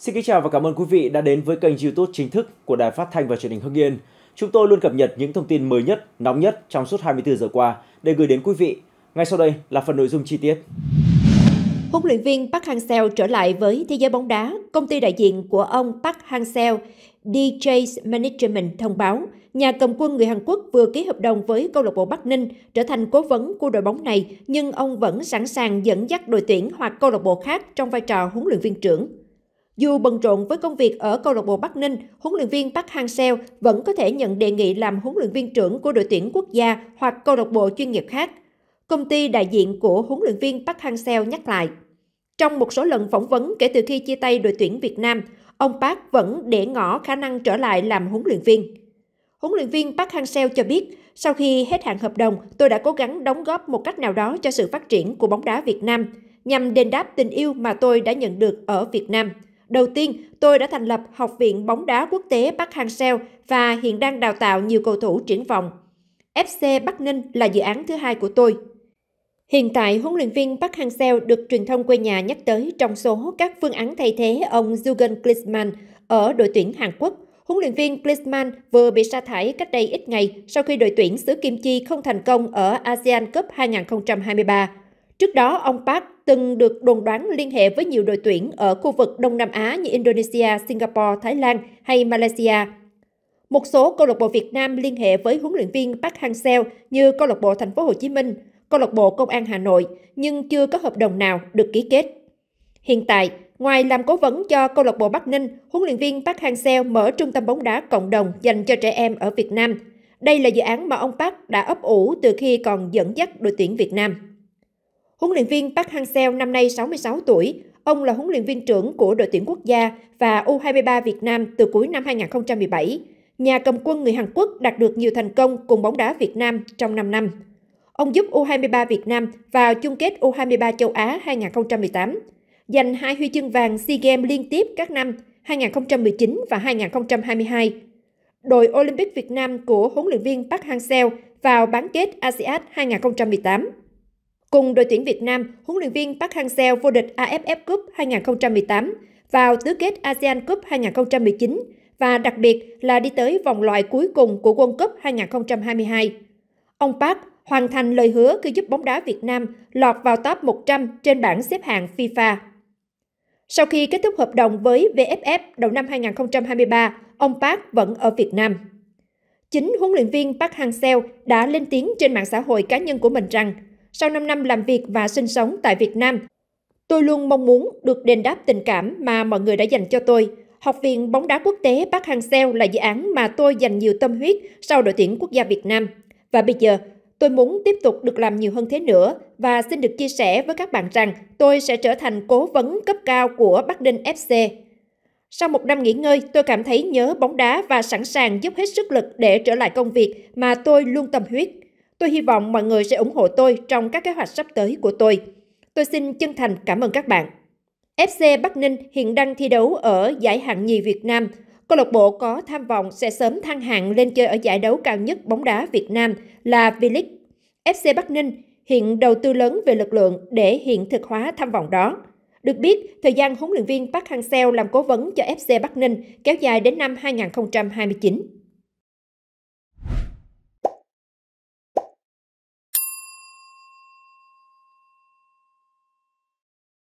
Xin kính chào và cảm ơn quý vị đã đến với kênh YouTube chính thức của Đài Phát thanh và Truyền hình Hưng Yên. Chúng tôi luôn cập nhật những thông tin mới nhất, nóng nhất trong suốt 24 giờ qua để gửi đến quý vị. Ngay sau đây là phần nội dung chi tiết. Huấn luyện viên Park Hang-seo trở lại với thế giới bóng đá, công ty đại diện của ông Park Hang-seo, DJ's Management thông báo, nhà cầm quân người Hàn Quốc vừa ký hợp đồng với câu lạc bộ Bắc Ninh trở thành cố vấn của đội bóng này, nhưng ông vẫn sẵn sàng dẫn dắt đội tuyển hoặc câu lạc bộ khác trong vai trò huấn luyện viên trưởng. Dù bận rộn với công việc ở câu lạc bộ Bắc Ninh, huấn luyện viên Park Hang-seo vẫn có thể nhận đề nghị làm huấn luyện viên trưởng của đội tuyển quốc gia hoặc câu lạc bộ chuyên nghiệp khác. Công ty đại diện của huấn luyện viên Park Hang-seo nhắc lại. Trong một số lần phỏng vấn kể từ khi chia tay đội tuyển Việt Nam, ông Park vẫn để ngỏ khả năng trở lại làm huấn luyện viên. Huấn luyện viên Park Hang-seo cho biết, sau khi hết hạn hợp đồng, tôi đã cố gắng đóng góp một cách nào đó cho sự phát triển của bóng đá Việt Nam, nhằm đền đáp tình yêu mà tôi đã nhận được ở Việt Nam. Đầu tiên, tôi đã thành lập Học viện bóng đá quốc tế Bắc Hang Seo và hiện đang đào tạo nhiều cầu thủ triển vọng. FC Bắc Ninh là dự án thứ hai của tôi. Hiện tại, huấn luyện viên Park Hang-seo được truyền thông quê nhà nhắc tới trong số các phương án thay thế ông Jurgen Klinsmann ở đội tuyển Hàn Quốc. Huấn luyện viên Klinsmann vừa bị sa thải cách đây ít ngày sau khi đội tuyển xứ Kim Chi không thành công ở ASEAN Cup 2023. Trước đó, ông Park từng được đồn đoán liên hệ với nhiều đội tuyển ở khu vực Đông Nam Á như Indonesia, Singapore, Thái Lan hay Malaysia. Một số câu lạc bộ Việt Nam liên hệ với huấn luyện viên Park Hang-seo như câu lạc bộ Thành phố Hồ Chí Minh, câu lạc bộ Công an Hà Nội nhưng chưa có hợp đồng nào được ký kết. Hiện tại, ngoài làm cố vấn cho câu lạc bộ Bắc Ninh, huấn luyện viên Park Hang-seo mở trung tâm bóng đá cộng đồng dành cho trẻ em ở Việt Nam. Đây là dự án mà ông Park đã ấp ủ từ khi còn dẫn dắt đội tuyển Việt Nam. Huấn luyện viên Park Hang-seo năm nay 66 tuổi. Ông là huấn luyện viên trưởng của đội tuyển quốc gia và U23 Việt Nam từ cuối năm 2017. Nhà cầm quân người Hàn Quốc đạt được nhiều thành công cùng bóng đá Việt Nam trong 5 năm. Ông giúp U23 Việt Nam vào chung kết U23 châu Á 2018, giành hai huy chương vàng SEA Games liên tiếp các năm 2019 và 2022. Đội Olympic Việt Nam của huấn luyện viên Park Hang-seo vào bán kết ASEAN 2018. Cùng đội tuyển Việt Nam, huấn luyện viên Park Hang-seo vô địch AFF Cup 2018, vào tứ kết ASEAN Cup 2019 và đặc biệt là đi tới vòng loại cuối cùng của World Cup 2022. Ông Park hoàn thành lời hứa khi giúp bóng đá Việt Nam lọt vào top 100 trên bảng xếp hạng FIFA. Sau khi kết thúc hợp đồng với VFF đầu năm 2023, ông Park vẫn ở Việt Nam. Chính huấn luyện viên Park Hang-seo đã lên tiếng trên mạng xã hội cá nhân của mình rằng – sau 5 năm làm việc và sinh sống tại Việt Nam. Tôi luôn mong muốn được đền đáp tình cảm mà mọi người đã dành cho tôi. Học viện bóng đá quốc tế Park Hang-seo là dự án mà tôi dành nhiều tâm huyết sau đội tuyển quốc gia Việt Nam. Và bây giờ, Tôi muốn tiếp tục được làm nhiều hơn thế nữa và xin được chia sẻ với các bạn rằng tôi sẽ trở thành cố vấn cấp cao của Bắc Đinh FC. Sau một năm nghỉ ngơi, tôi cảm thấy nhớ bóng đá và sẵn sàng giúp hết sức lực để trở lại công việc mà tôi luôn tâm huyết. Tôi hy vọng mọi người sẽ ủng hộ tôi trong các kế hoạch sắp tới của tôi. Tôi xin chân thành cảm ơn các bạn. FC Bắc Ninh hiện đang thi đấu ở giải hạng nhì Việt Nam. Câu lạc bộ có tham vọng sẽ sớm thăng hạng lên chơi ở giải đấu cao nhất bóng đá Việt Nam là V-League. FC Bắc Ninh hiện đầu tư lớn về lực lượng để hiện thực hóa tham vọng đó. Được biết, thời gian huấn luyện viên Park Hang-seo làm cố vấn cho FC Bắc Ninh kéo dài đến năm 2029.